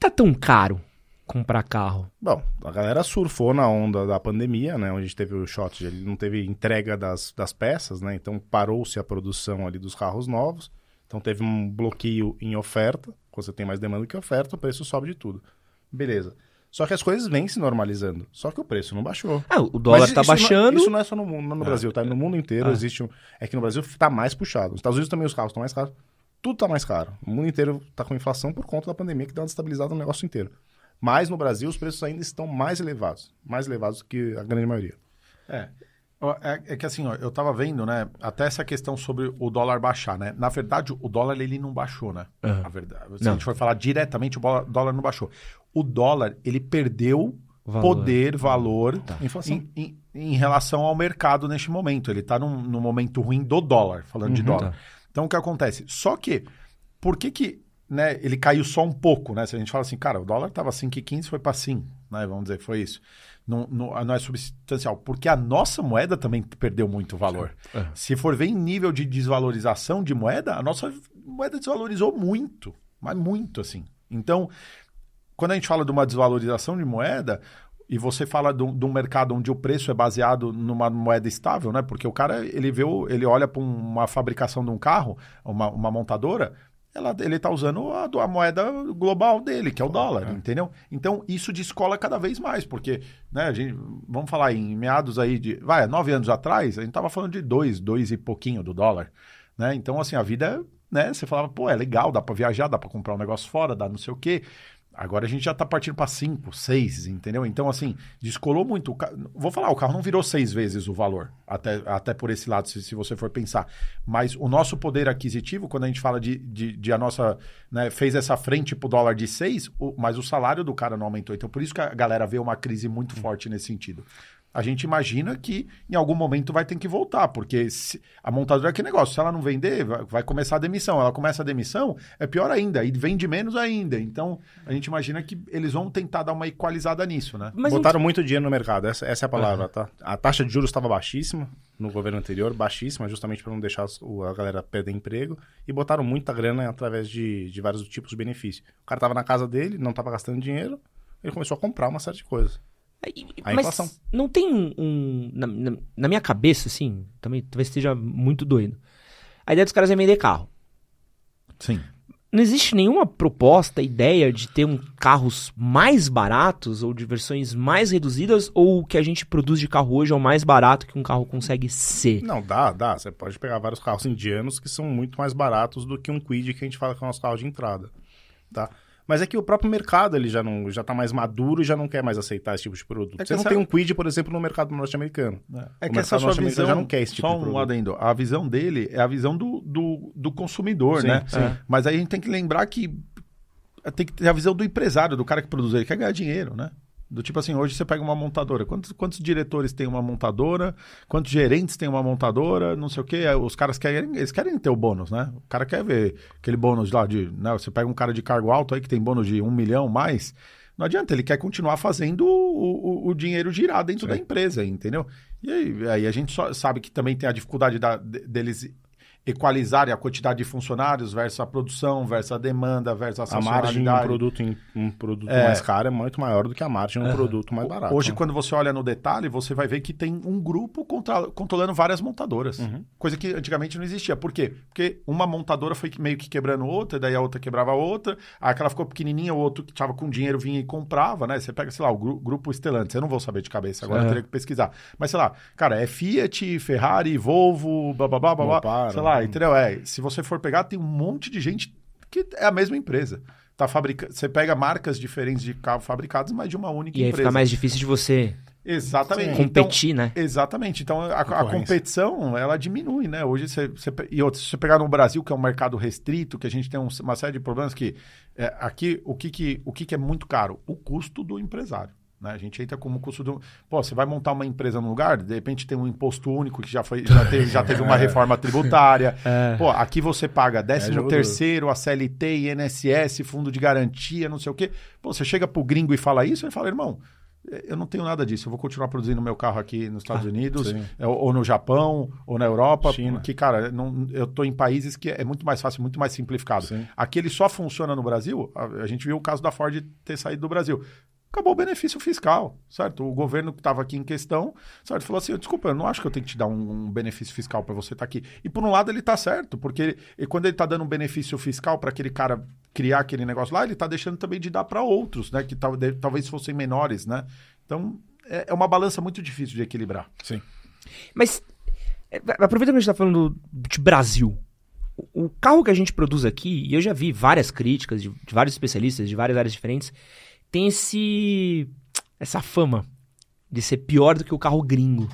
tá tão caro comprar carro? Bom, a galera surfou na onda da pandemia, né? Onde a gente teve o shot, ele não teve entrega das, das peças, né? Então parou-se a produção ali dos carros novos. Então teve um bloqueio em oferta. Quando você tem mais demanda que oferta, o preço sobe de tudo. Beleza. Só que as coisas vêm se normalizando. Só que o preço não baixou. Ah, o dólar está é- baixando. Não, isso não é só no, no ah, Brasil, tá? No mundo inteiro ah. existe um. É que no Brasil está mais puxado. Nos Estados Unidos também os carros estão mais caros tudo está mais caro. O mundo inteiro está com inflação por conta da pandemia que deu uma destabilizada no negócio inteiro. Mas no Brasil os preços ainda estão mais elevados, mais elevados que a grande maioria. É. É, é que assim, ó, eu estava vendo, né, até essa questão sobre o dólar baixar, né? Na verdade, o dólar ele não baixou, né? Uhum. A verdade, se não. a gente for falar diretamente, o dólar não baixou. O dólar, ele perdeu valor. poder, valor tá. em, em, em, relação ao mercado neste momento. Ele está num, num, momento ruim do dólar, falando uhum, de dólar. Tá. Então o que acontece? Só que, por que que né, ele caiu só um pouco, né? Se a gente fala assim, cara, o dólar estava 5,15, foi para 5, né? Vamos dizer, foi isso. Não, não, ah, não, é substancial, porque a nossa moeda também perdeu muito valor. É. Se for ver em nível de desvalorização de moeda, a nossa moeda desvalorizou muito, mas muito assim. Então, quando a gente fala de uma desvalorização de moeda, e você fala de um mercado onde o preço é baseado numa moeda estável, né? Porque o cara, ele vê, ele olha para uma fabricação de um carro, uma, uma montadora, ela, ele está usando a, a, moeda global dele, que é o dólar, é. entendeu? Então, isso descola cada vez mais, porque, né, a gente, vamos falar em meados aí de, vai, nove anos atrás, a gente estava falando de dois, dois e pouquinho do dólar, né? Então, assim, a vida, né, você falava, pô, é legal, dá para viajar, dá para comprar um negócio fora, dá não sei o quê, Agora a gente já está partindo para 5, 6, entendeu? Então, assim, descolou muito. Vou falar, o carro não virou seis vezes o valor, até, até por esse lado, se, se você for pensar. Mas o nosso poder aquisitivo, quando a gente fala de, de, de a nossa. Né, fez essa frente para o dólar de 6, mas o salário do cara não aumentou. Então, por isso que a galera vê uma crise muito forte nesse sentido a gente imagina que em algum momento vai ter que voltar, porque a montadora é que negócio, se ela não vender, vai, vai, começar a demissão. Ela começa a demissão, é pior ainda, e vende menos ainda. Então, a gente imagina que eles vão tentar dar uma equalizada nisso, né? Mas Botaram gente... muito dinheiro no mercado, essa, essa é a palavra, uhum. tá? A taxa de juros estava baixíssima no governo anterior, baixíssima, justamente para não deixar a galera perder emprego, e botaram muita grana através de, de vários tipos de benefício. O cara estava na casa dele, não estava gastando dinheiro, ele começou a comprar uma série de coisas. A mas inflação. não tem um. Na, na, na, minha cabeça, assim, também talvez esteja muito doido. A ideia dos caras é vender carro. Sim. Não existe nenhuma proposta, ideia de ter um, carros mais baratos ou de versões mais reduzidas ou o que a gente produz de carro hoje é o mais barato que um carro consegue ser. Não, dá, dá. Você pode pegar vários carros indianos que são muito mais baratos do que um Quid que a gente fala que é o nosso carro de entrada, tá? Mas é que o próprio mercado ele já não já tá mais maduro e já não quer mais aceitar esse tipo de produto. É você não essa... tem um quid, por exemplo, no mercado norte-americano. É, é que essa sua visão já não quer esse tipo só de produto. um adendo. A visão dele é a visão do, do, do consumidor, sim, né? Sim. É. Mas aí a gente tem que lembrar que tem que ter a visão do empresário, do cara que produz, ele quer ganhar dinheiro, né? Do tipo assim, hoje você pega uma montadora. Quantos, quantos diretores tem uma montadora? Quantos gerentes tem uma montadora? Não sei o quê. Os caras querem, eles querem ter o bônus, né? O cara quer ver aquele bônus lá de. Né? Você pega um cara de cargo alto aí que tem bônus de um milhão mais. Não adianta, ele quer continuar fazendo o, o, o dinheiro girar dentro Sim. da empresa, entendeu? E aí, aí, a gente só sabe que também tem a dificuldade da, deles equalizarem a quantidade de funcionários versus a produção, versus a demanda, versus a sazonalidade. A margem um produto, em, um produto é. mais caro é muito maior do que a margem de um é. produto mais barato. Hoje, né? quando você olha no detalhe, você vai ver que tem um grupo contra, controlando várias montadoras. Uhum. Coisa que antigamente não existia. Por quê? Porque uma montadora foi meio que quebrando outra, daí a outra quebrava a outra, aí aquela ficou pequenininha, o outro que estava com dinheiro vinha e comprava, né? Você pega, sei lá, o gru grupo Stellantis, eu não vou saber de cabeça agora, é. eu teria que pesquisar. Mas sei lá, cara, é Fiat, Ferrari, Volvo, blá blá blá blá, blá sei lá, Uhum. entendeu? É, se você for pegar, tem um monte de gente que é a mesma empresa. Tá fabrica... Você pega marcas diferentes de carro fabricados, mas de uma única empresa. E aí fica mais difícil de você Exatamente. Competir, então, né? Exatamente. Então, a, a, competição, ela diminui, né? Hoje, você, você, e outro, se você pegar no Brasil, que é um mercado restrito, que a gente tem um, uma série de problemas que... É, aqui, o, que, que, o que, que é muito caro? O custo do empresário. Né? A gente entra como custo do. Pô, você vai montar uma empresa num lugar, de repente tem um imposto único que já, foi, já, teve, já teve uma é. reforma tributária. é. Pô, aqui você paga 13 é, terceiro, a CLT, INSS, fundo de garantia, não sei o quê. Pô, você chega pro gringo e fala isso, ele fala, irmão, eu não tenho nada disso. Eu vou continuar produzindo meu carro aqui nos Estados ah, Unidos, ou, é, ou no Japão, ou na Europa, China. porque, cara, não, eu estou em países que é muito mais fácil, muito mais simplificado. Sim. Aqui ele só funciona no Brasil. A, a, gente viu o caso da Ford ter saído do Brasil acabou o benefício fiscal, certo? O governo que estava aqui em questão, certo? Falou assim, desculpa, eu não acho que eu tenho que te dar um, um benefício fiscal para você estar tá aqui. E por um lado ele está certo, porque ele, quando ele está dando um benefício fiscal para aquele cara criar aquele negócio lá, ele está deixando também de dar para outros, né? Que tal, de, talvez fossem menores, né? Então é, é uma balança muito difícil de equilibrar. Sim. Mas é, aproveitando que a gente está falando de Brasil, o carro que a gente produz aqui, e eu já vi várias críticas de, de vários especialistas de várias áreas diferentes, tem esse essa fama de ser pior do que o carro gringo.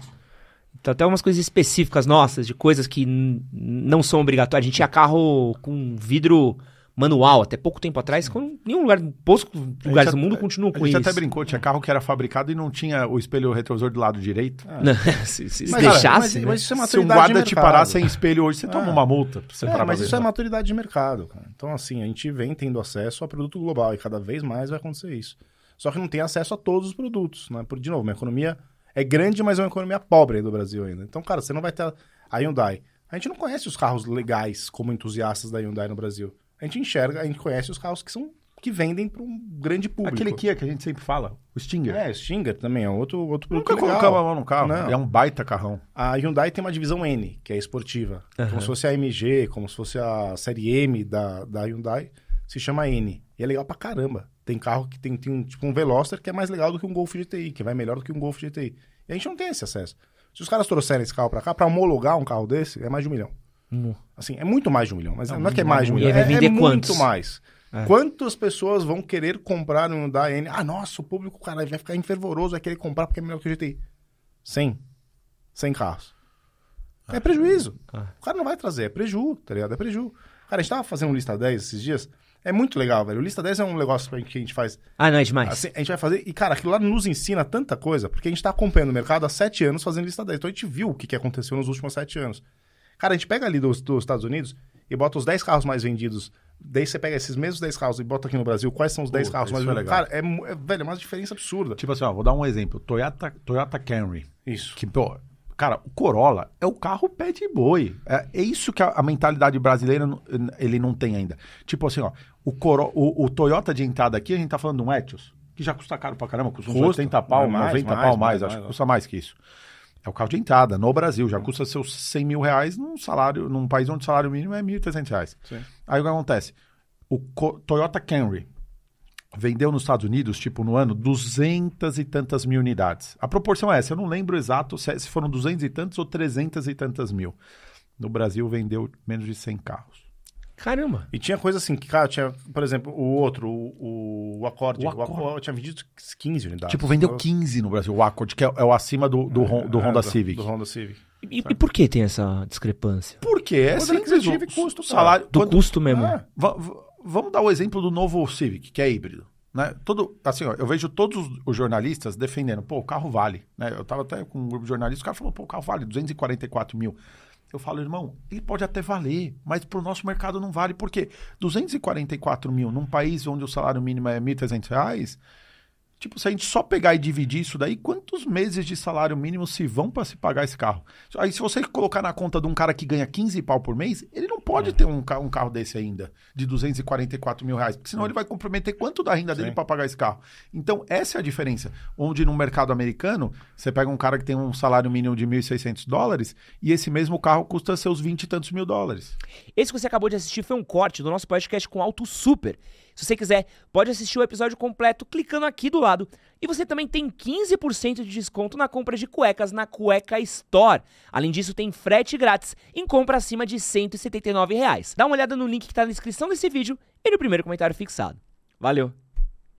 Então, até umas coisas específicas nossas, de coisas que não são obrigatórias. A gente tinha carro com vidro manual, até pouco tempo atrás, com nenhum lugar, poucos lugares do mundo continuam com isso. A gente até brincou, tinha carro que era fabricado e não tinha o espelho retrovisor do lado direito. Ah. Não, se, se, mas, deixasse. mas, né? É mas, isso é maturidade se um guarda te parar sem espelho hoje, você ah. toma uma multa. Você é, parar mas isso é maturidade de mercado. Cara. Então, assim, a gente vem tendo acesso a produto global e cada vez mais vai acontecer isso. Só que não tem acesso a todos os produtos. Né? Por, de novo, uma economia é grande, mas é uma economia pobre do Brasil ainda. Então, cara, você não vai ter a Hyundai. A gente não conhece os carros legais como entusiastas da Hyundai no Brasil a gente enxerga, a gente conhece os carros que são que vendem para um grande público. Aquele Kia que a gente sempre fala, o Stinger. É, o Stinger também é outro outro produto Nunca colocava a mão no carro, Não. é um baita carrão. A Hyundai tem uma divisão N, que é esportiva. Uhum. Então, como se fosse a MG, como se fosse a série M da, da Hyundai, se chama N. E é legal pra caramba. Tem carro que tem, tem tipo um Veloster que é mais legal do que um Golf GTI, que vai melhor do que um Golf GTI. E a gente não tem esse acesso. Se os caras trouxerem esse carro para cá, para homologar um carro desse, é mais de um milhão. Hum. Assim, é muito mais de um milhão, mas não, não é que é mais de um milhão. É, vender é, é quantos? muito mais. É. Quantas pessoas vão querer comprar um da N? Ah, nossa, o público, cara, vai ficar enfervoroso, vai querer comprar porque é melhor que o GTI. 100. 100 carros. Ah, é prejuízo. Ah. O cara não vai trazer, é prejuízo, tá ligado? É prejuízo. Cara, a gente tava fazendo um lista 10 esses dias. É muito legal, velho. O lista 10 é um negócio que a gente faz. Ah, não, é demais. Assim, a gente vai fazer. E, cara, aquilo lá nos ensina tanta coisa, porque a gente tá acompanhando o mercado há sete anos fazendo lista 10. Então a gente viu o que, que aconteceu nos últimos sete anos. Cara, a gente pega ali dos, dos Estados Unidos e bota os 10 carros mais vendidos Daí você pega esses mesmos 10 carros e bota aqui no Brasil, quais são os 10 carros mais é vendidos? É cara, é, é, velho, é uma diferença absurda. Tipo assim, ó, vou dar um exemplo. Toyota, Toyota Camry. Isso. Que, pô, cara, o Corolla é o carro pé de boi. É, é isso que a, a, mentalidade brasileira ele não tem ainda. Tipo assim, ó, o, Coro, o, o, Toyota de entrada aqui, a gente tá falando de um Etios, que já custa caro pra caramba, custa uns custa, 80 pau, mais, 90 mais, pau mais, mais acho que custa mais que isso. É o carro de entrada no Brasil. Já custa seus 100 mil reais num salário, num país onde o salário mínimo é 1.300 reais. Sim. Aí o que acontece? O Toyota Camry vendeu nos Estados Unidos, tipo, no ano, duzentas e tantas mil unidades. A proporção é essa. Eu não lembro exato se é, foram duzentas e tantos ou trezentas e tantas mil. No Brasil vendeu menos de 100 carros. Caramba. E tinha coisa assim, que, cara, tinha, por exemplo, o outro, o, o acorde. O acorde. tinha vendido 15 unidades. Tipo, vendeu 15 no Brasil, o acorde, que é, é o acima do, do, é, do é, Honda é, Civic. Do, do Honda Civic. E, e, por que tem essa discrepância? Porque é simples, custo, salário. Do quando, custo mesmo. É. vamos dar o exemplo do novo Civic, que é híbrido. Né? Todo, assim, ó, eu vejo todos os jornalistas defendendo, pô, o carro vale. Né? Eu estava até com um grupo de jornalistas, o cara falou, pô, o carro vale 244 mil. Eu falo, irmão, ele pode até valer, mas para o nosso mercado não vale. Por quê? 244 mil num país onde o salário mínimo é R$ 1.300, Tipo, se a gente só pegar e dividir isso daí, quantos meses de salário mínimo se vão para se pagar esse carro? Aí, se você colocar na conta de um cara que ganha 15 pau por mês, ele não pode é. ter um, um, carro desse ainda, de 244 mil reais, porque senão ele vai comprometer quanto da renda dele para pagar esse carro. Então, essa é a diferença. Onde no mercado americano, você pega um cara que tem um salário mínimo de 1.600 dólares e esse mesmo carro custa seus 20 e tantos mil dólares. Esse que você acabou de assistir foi um corte do nosso podcast com Auto Super se você quiser, pode assistir o episódio completo clicando aqui do lado. E você também tem 15% de desconto na compra de cuecas na Cueca Store. Além disso, tem frete grátis em compra acima de R$ 179. Reais. Dá uma olhada no link que está na descrição desse vídeo e no primeiro comentário fixado. Valeu!